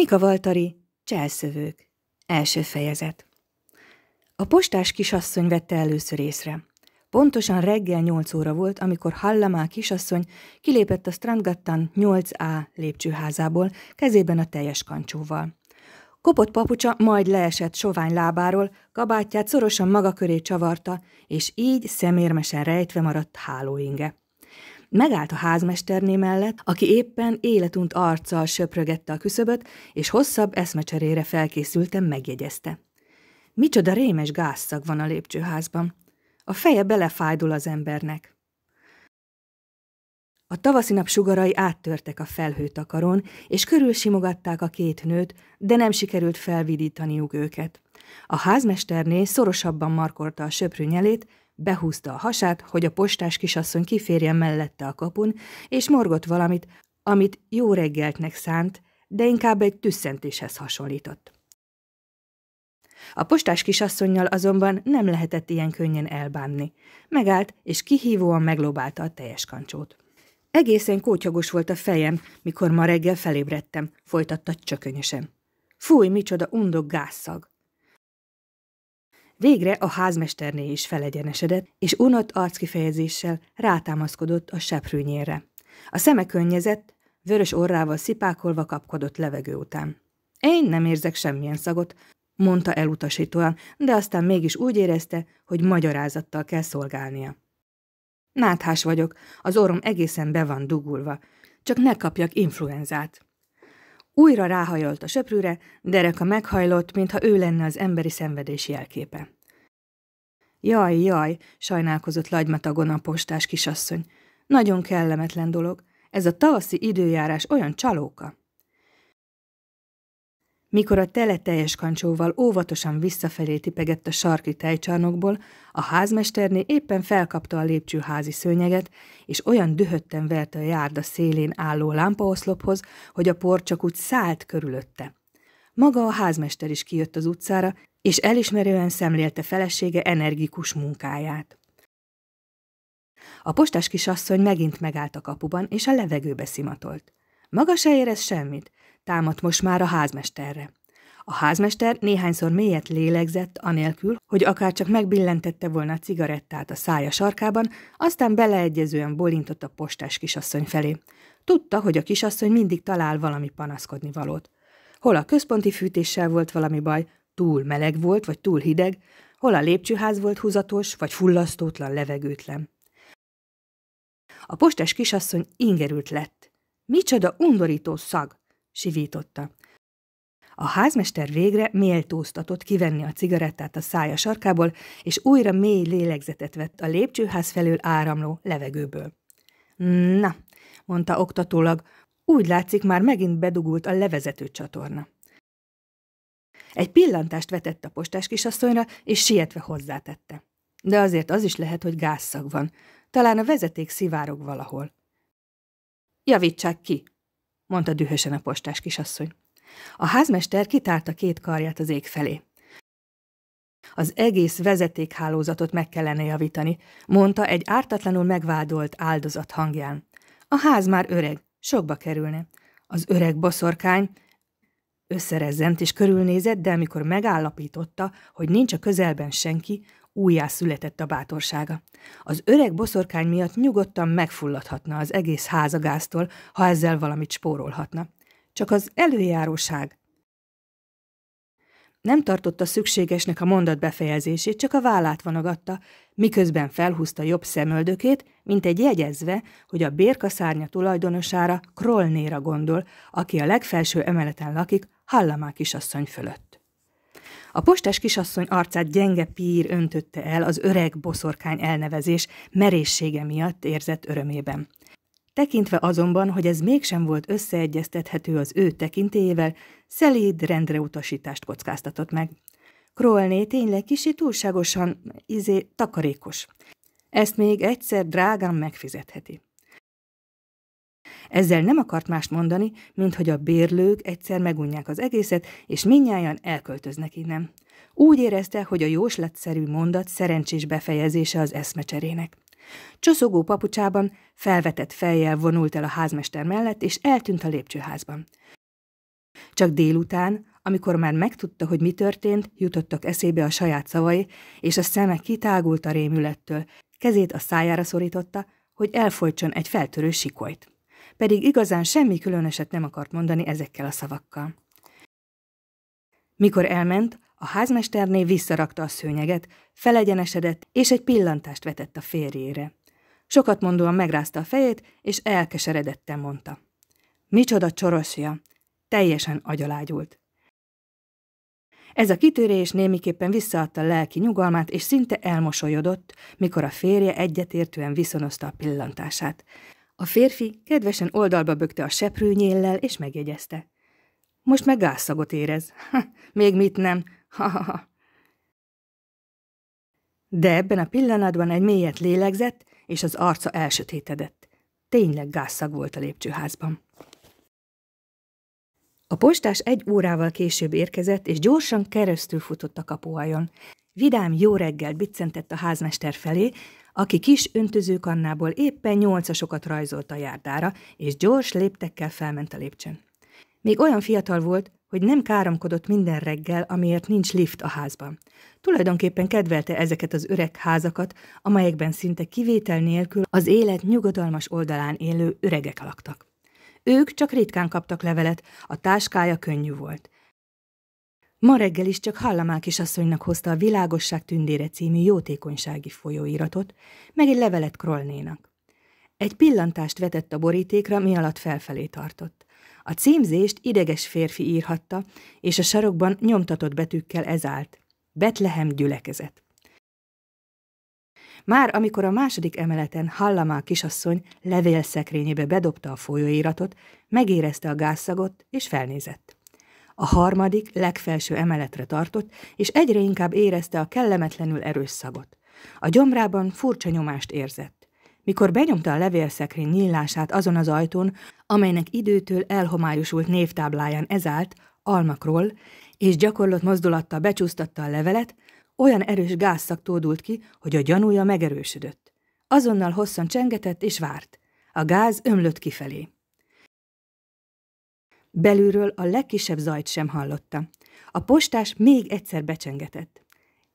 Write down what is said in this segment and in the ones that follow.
Mika Valtari, cselszövők. Első fejezet. A postás kisasszony vette először észre. Pontosan reggel 8 óra volt, amikor Hallamá kisasszony kilépett a Strandgattan 8A lépcsőházából, kezében a teljes kancsóval. Kopott papucsa majd leesett sovány lábáról, kabátját szorosan maga köré csavarta, és így szemérmesen rejtve maradt hálóinge. Megállt a házmesterné mellett, aki éppen életunt arccal söprögette a küszöböt, és hosszabb eszmecserére felkészültem megjegyezte. Micsoda rémes gázszag van a lépcsőházban. A feje belefájdul az embernek. A tavaszi nap sugarai áttörtek a felhőtakaron, és körül simogatták a két nőt, de nem sikerült felvidítaniuk őket. A házmesterné szorosabban markolta a söprű nyelét, behúzta a hasát, hogy a postás kisasszony kiférjen mellette a kapun, és morgott valamit, amit jó reggeltnek szánt, de inkább egy tüsszentéshez hasonlított. A postás kisasszonynal azonban nem lehetett ilyen könnyen elbánni. Megállt, és kihívóan meglobálta a teljes kancsót. Egészen kótyagos volt a fejem, mikor ma reggel felébredtem, folytatta csökönyösen. Fúj, micsoda undog gázszag! Végre a házmesterné is felegyenesedett, és unott arckifejezéssel rátámaszkodott a seprűnyére. A szeme könnyezett, vörös orrával szipákolva kapkodott levegő után. Én nem érzek semmilyen szagot, mondta elutasítóan, de aztán mégis úgy érezte, hogy magyarázattal kell szolgálnia. Náthás vagyok, az orrom egészen be van dugulva, csak ne kapjak influenzát. Újra ráhajolt a söprűre, dereka meghajlott, mintha ő lenne az emberi szenvedés jelképe. Jaj, jaj, sajnálkozott lagymatagon a postás kisasszony. Nagyon kellemetlen dolog. Ez a tavaszi időjárás olyan csalóka mikor a tele teljes kancsóval óvatosan visszafelé tipegett a sarki tejcsarnokból, a házmesterné éppen felkapta a lépcsőházi szőnyeget, és olyan dühötten verte a járda szélén álló lámpaoszlophoz, hogy a por csak úgy szállt körülötte. Maga a házmester is kijött az utcára, és elismerően szemlélte felesége energikus munkáját. A postás kisasszony megint megállt a kapuban, és a levegőbe szimatolt. Maga se érez semmit, támadt most már a házmesterre. A házmester néhányszor mélyet lélegzett, anélkül, hogy akár csak megbillentette volna a cigarettát a szája sarkában, aztán beleegyezően bolintott a postás kisasszony felé. Tudta, hogy a kisasszony mindig talál valami panaszkodni valót. Hol a központi fűtéssel volt valami baj, túl meleg volt, vagy túl hideg, hol a lépcsőház volt húzatos, vagy fullasztótlan levegőtlen. A postás kisasszony ingerült lett. Micsoda undorító szag! sivította. A házmester végre méltóztatott kivenni a cigarettát a szája sarkából, és újra mély lélegzetet vett a lépcsőház felől áramló levegőből. Na, mondta oktatólag, úgy látszik már megint bedugult a levezető csatorna. Egy pillantást vetett a postás kisasszonyra, és sietve hozzátette. De azért az is lehet, hogy gázszag van. Talán a vezeték szivárog valahol. Javítsák ki, mondta dühösen a postás kisasszony. A házmester kitárta két karját az ég felé. Az egész vezetékhálózatot meg kellene javítani, mondta egy ártatlanul megvádolt áldozat hangján. A ház már öreg, sokba kerülne. Az öreg boszorkány összerezzent és körülnézett, de amikor megállapította, hogy nincs a közelben senki, újjá született a bátorsága. Az öreg boszorkány miatt nyugodtan megfulladhatna az egész házagáztól, ha ezzel valamit spórolhatna. Csak az előjáróság. Nem tartotta szükségesnek a mondat befejezését, csak a vállát vonogatta, miközben felhúzta jobb szemöldökét, mint egy jegyezve, hogy a bérkaszárnya tulajdonosára Krollnéra gondol, aki a legfelső emeleten lakik Hallamá kisasszony fölött. A postás kisasszony arcát gyenge pír öntötte el az öreg boszorkány elnevezés merészsége miatt érzett örömében. Tekintve azonban, hogy ez mégsem volt összeegyeztethető az ő tekintélyével, szelíd rendre utasítást kockáztatott meg. Krolné tényleg kicsit túlságosan, izé, takarékos. Ezt még egyszer drágán megfizetheti. Ezzel nem akart mást mondani, mint hogy a bérlők egyszer megunják az egészet, és minnyáján elköltöznek innen. Úgy érezte, hogy a jóslatszerű mondat szerencsés befejezése az eszmecserének. Csoszogó papucsában felvetett fejjel vonult el a házmester mellett, és eltűnt a lépcsőházban. Csak délután, amikor már megtudta, hogy mi történt, jutottak eszébe a saját szavai, és a szeme kitágult a rémülettől, kezét a szájára szorította, hogy elfolytson egy feltörő sikolyt pedig igazán semmi különöset nem akart mondani ezekkel a szavakkal. Mikor elment, a házmesterné visszarakta a szőnyeget, felegyenesedett, és egy pillantást vetett a férjére. Sokat mondóan megrázta a fejét, és elkeseredetten mondta. Micsoda csorosja! Teljesen agyalágyult. Ez a kitörés némiképpen visszaadta lelki nyugalmát, és szinte elmosolyodott, mikor a férje egyetértően viszonozta a pillantását. A férfi kedvesen oldalba bökte a seprőnyéllel, és megjegyezte. Most meg gázszagot érez. Ha, még mit nem. Ha, ha, ha. De ebben a pillanatban egy mélyet lélegzett, és az arca elsötétedett. Tényleg gázszag volt a lépcsőházban. A postás egy órával később érkezett, és gyorsan keresztül futott a kapuajon. Vidám jó reggel biccentett a házmester felé, aki kis öntözőkannából éppen nyolcasokat rajzolt a járdára, és gyors léptekkel felment a lépcsőn. Még olyan fiatal volt, hogy nem káromkodott minden reggel, amiért nincs lift a házban. Tulajdonképpen kedvelte ezeket az öreg házakat, amelyekben szinte kivétel nélkül az élet nyugodalmas oldalán élő öregek laktak. Ők csak ritkán kaptak levelet, a táskája könnyű volt. Ma reggel is csak Hallamák kisasszonynak hozta a Világosság tündére című jótékonysági folyóiratot, meg egy levelet Krollnénak. Egy pillantást vetett a borítékra, mi alatt felfelé tartott. A címzést ideges férfi írhatta, és a sarokban nyomtatott betűkkel ez állt. Betlehem gyülekezet. Már amikor a második emeleten Hallamá kisasszony levélszekrényébe bedobta a folyóiratot, megérezte a gázszagot, és felnézett. A harmadik legfelső emeletre tartott, és egyre inkább érezte a kellemetlenül erős szagot. A gyomrában furcsa nyomást érzett. Mikor benyomta a levélszekrény nyílását azon az ajtón, amelynek időtől elhomályosult névtábláján ez állt, almakról, és gyakorlott mozdulattal becsúsztatta a levelet, olyan erős gázszak tódult ki, hogy a gyanúja megerősödött. Azonnal hosszan csengetett és várt. A gáz ömlött kifelé. Belülről a legkisebb zajt sem hallotta. A postás még egyszer becsengetett.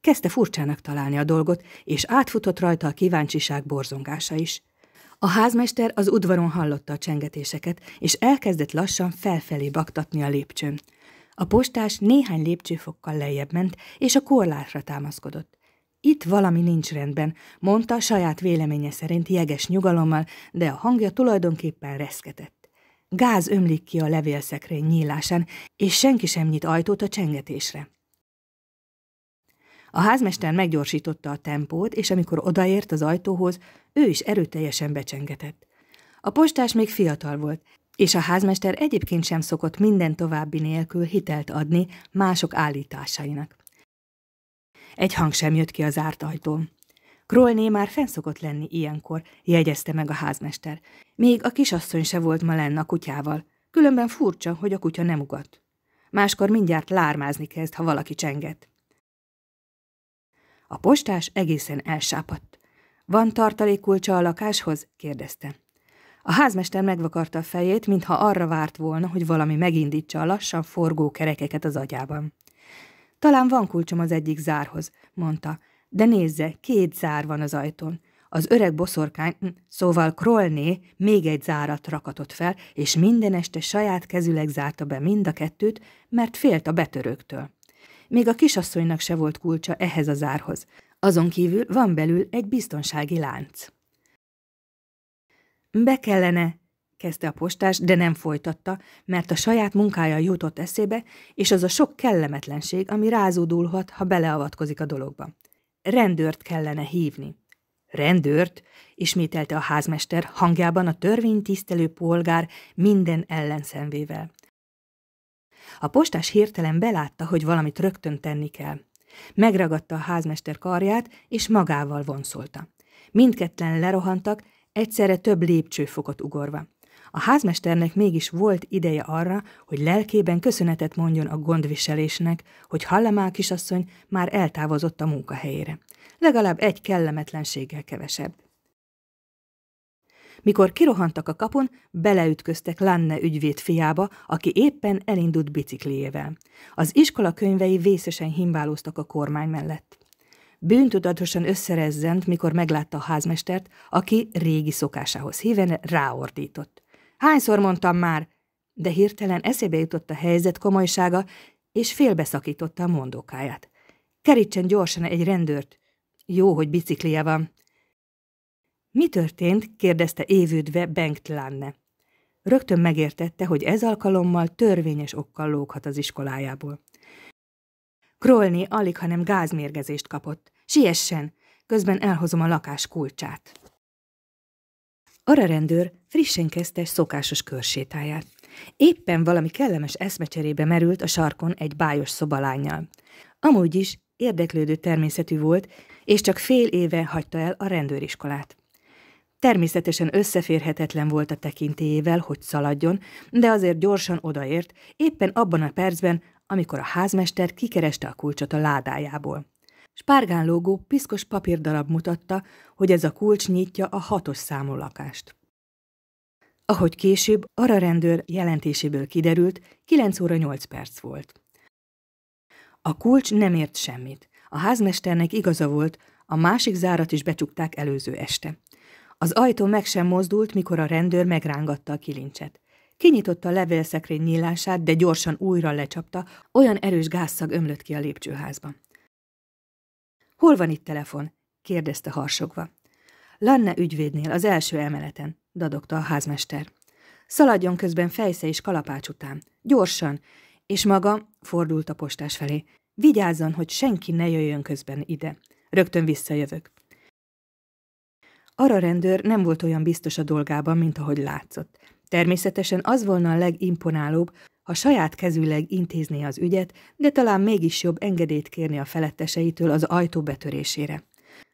Kezdte furcsának találni a dolgot, és átfutott rajta a kíváncsiság borzongása is. A házmester az udvaron hallotta a csengetéseket, és elkezdett lassan felfelé baktatni a lépcsőn. A postás néhány lépcsőfokkal lejjebb ment, és a korlátra támaszkodott. Itt valami nincs rendben, mondta saját véleménye szerint jeges nyugalommal, de a hangja tulajdonképpen reszketett. Gáz ömlik ki a levélszekrény nyílásán, és senki sem nyit ajtót a csengetésre. A házmester meggyorsította a tempót, és amikor odaért az ajtóhoz, ő is erőteljesen becsengetett. A postás még fiatal volt, és a házmester egyébként sem szokott minden további nélkül hitelt adni mások állításainak. Egy hang sem jött ki az zárt ajtón. Krolné már fenszokott lenni ilyenkor, jegyezte meg a házmester. Még a kisasszony se volt ma lenne a kutyával. Különben furcsa, hogy a kutya nem ugat. Máskor mindjárt lármázni kezd, ha valaki csenget. A postás egészen elsápadt. Van tartalékkulcsa a lakáshoz? kérdezte. A házmester megvakarta a fejét, mintha arra várt volna, hogy valami megindítsa a lassan forgó kerekeket az agyában. Talán van kulcsom az egyik zárhoz, mondta, de nézze, két zár van az ajtón. Az öreg boszorkány, hm, szóval Krollné még egy zárat rakatott fel, és minden este saját kezüleg zárta be mind a kettőt, mert félt a betörőktől. Még a kisasszonynak se volt kulcsa ehhez a zárhoz. Azon kívül van belül egy biztonsági lánc. Be kellene, kezdte a postás, de nem folytatta, mert a saját munkája jutott eszébe, és az a sok kellemetlenség, ami rázódulhat, ha beleavatkozik a dologba rendőrt kellene hívni. Rendőrt, ismételte a házmester hangjában a törvénytisztelő polgár minden ellenszenvével. A postás hirtelen belátta, hogy valamit rögtön tenni kell. Megragadta a házmester karját, és magával vonszolta. Mindketten lerohantak, egyszerre több lépcsőfokot ugorva a házmesternek mégis volt ideje arra, hogy lelkében köszönetet mondjon a gondviselésnek, hogy Hallamá kisasszony már eltávozott a munkahelyére. Legalább egy kellemetlenséggel kevesebb. Mikor kirohantak a kapun, beleütköztek Lanne ügyvéd fiába, aki éppen elindult bicikliével. Az iskola könyvei vészesen himbálóztak a kormány mellett. Bűntudatosan összerezzent, mikor meglátta a házmestert, aki régi szokásához híven ráordított. Hányszor mondtam már? De hirtelen eszébe jutott a helyzet komolysága, és félbeszakította a mondókáját. Kerítsen gyorsan egy rendőrt. Jó, hogy biciklije van. Mi történt? kérdezte évődve Bengt Lanne. Rögtön megértette, hogy ez alkalommal törvényes okkal lóghat az iskolájából. Krolni alig, hanem gázmérgezést kapott. Siessen! Közben elhozom a lakás kulcsát. Ara rendőr frissen kezdte szokásos körsétáját. Éppen valami kellemes eszmecserébe merült a sarkon egy bájos szobalányjal. Amúgy is érdeklődő természetű volt, és csak fél éve hagyta el a rendőriskolát. Természetesen összeférhetetlen volt a tekintélyével, hogy szaladjon, de azért gyorsan odaért, éppen abban a percben, amikor a házmester kikereste a kulcsot a ládájából. Spárgán lógó piszkos papírdarab mutatta, hogy ez a kulcs nyitja a hatos számú lakást. Ahogy később, arra rendőr jelentéséből kiderült, 9 óra 8 perc volt. A kulcs nem ért semmit. A házmesternek igaza volt, a másik zárat is becsukták előző este. Az ajtó meg sem mozdult, mikor a rendőr megrángatta a kilincset. Kinyitotta a levélszekrény nyílását, de gyorsan újra lecsapta, olyan erős gázszag ömlött ki a lépcsőházba. Hol van itt telefon? kérdezte harsogva. Lanne ügyvédnél, az első emeleten, dadogta a házmester. Szaladjon közben fejsze és kalapács után. Gyorsan! És maga fordult a postás felé. Vigyázzon, hogy senki ne jöjjön közben ide. Rögtön visszajövök. Arra rendőr nem volt olyan biztos a dolgában, mint ahogy látszott. Természetesen az volna a legimponálóbb, ha saját kezűleg intézné az ügyet, de talán mégis jobb engedélyt kérni a feletteseitől az ajtó betörésére.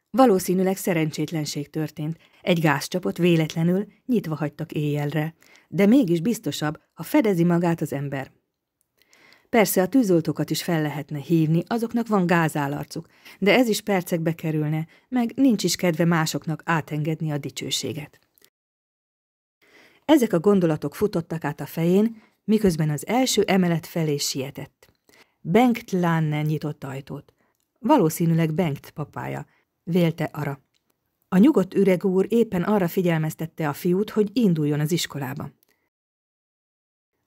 Valószínűleg szerencsétlenség történt, egy gázcsapot véletlenül nyitva hagytak éjjelre, de mégis biztosabb, ha fedezi magát az ember. Persze a tűzoltókat is fel lehetne hívni, azoknak van gázálarcuk, de ez is percekbe kerülne, meg nincs is kedve másoknak átengedni a dicsőséget. Ezek a gondolatok futottak át a fején, miközben az első emelet felé sietett. Bengt Lanne nyitott ajtót. Valószínűleg Bengt papája, vélte Ara. A nyugodt üreg úr éppen arra figyelmeztette a fiút, hogy induljon az iskolába.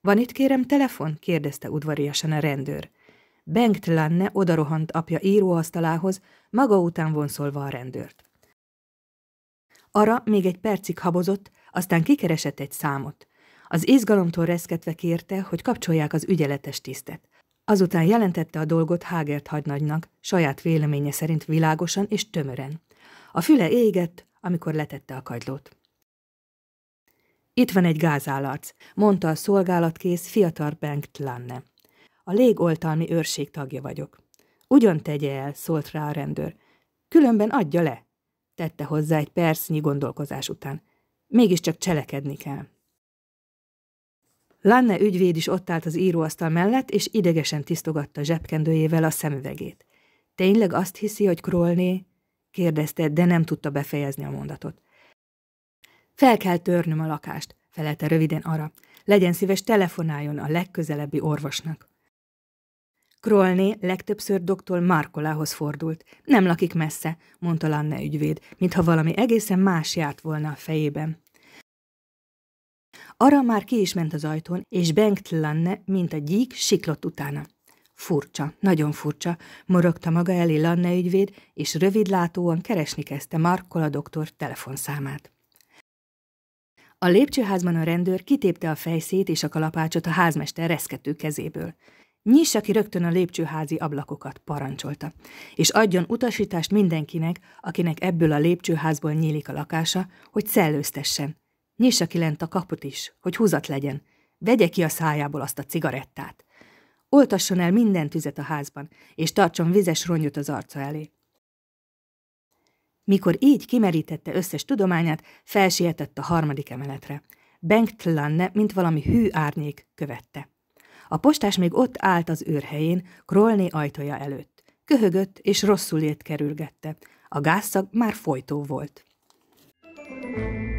Van itt kérem telefon? kérdezte udvariasan a rendőr. Bengt Lanne odarohant apja íróasztalához, maga után vonszolva a rendőrt. Ara még egy percig habozott, aztán kikeresett egy számot. Az izgalomtól reszketve kérte, hogy kapcsolják az ügyeletes tisztet. Azután jelentette a dolgot Hágert hagynagynak, saját véleménye szerint világosan és tömören. A füle égett, amikor letette a kagylót. Itt van egy gázálarc, mondta a szolgálatkész fiatal Bengt Lanne. A légoltalmi őrség tagja vagyok. Ugyan tegye el, szólt rá a rendőr. Különben adja le, tette hozzá egy percnyi gondolkozás után. Mégiscsak cselekedni kell. Lanne ügyvéd is ott állt az íróasztal mellett, és idegesen tisztogatta zsebkendőjével a szemüvegét. Tényleg azt hiszi, hogy Krollné? kérdezte, de nem tudta befejezni a mondatot. Fel kell törnöm a lakást, felelte röviden arra. Legyen szíves, telefonáljon a legközelebbi orvosnak. Krollné legtöbbször doktor Markolához fordult. Nem lakik messze, mondta Lanne ügyvéd, mintha valami egészen más járt volna a fejében. Ara már ki is ment az ajtón, és Bengtlanne, mint a gyík, siklott utána. Furcsa, nagyon furcsa, morogta maga elé Lanne ügyvéd, és rövidlátóan keresni kezdte Markola doktor telefonszámát. A lépcsőházban a rendőr kitépte a fejszét és a kalapácsot a házmester reszkető kezéből. Nyissa ki rögtön a lépcsőházi ablakokat, parancsolta, és adjon utasítást mindenkinek, akinek ebből a lépcsőházból nyílik a lakása, hogy szellőztessen, Nyissa ki lent a kaput is, hogy húzat legyen. Vegye ki a szájából azt a cigarettát. Oltasson el minden tüzet a házban, és tartson vizes rongyot az arca elé. Mikor így kimerítette összes tudományát, felsietett a harmadik emeletre. Bengt Lanne, mint valami hű árnyék, követte. A postás még ott állt az őrhelyén, Krolné ajtaja előtt. Köhögött és rosszul ért kerülgette. A gázszag már folytó volt. Thank you.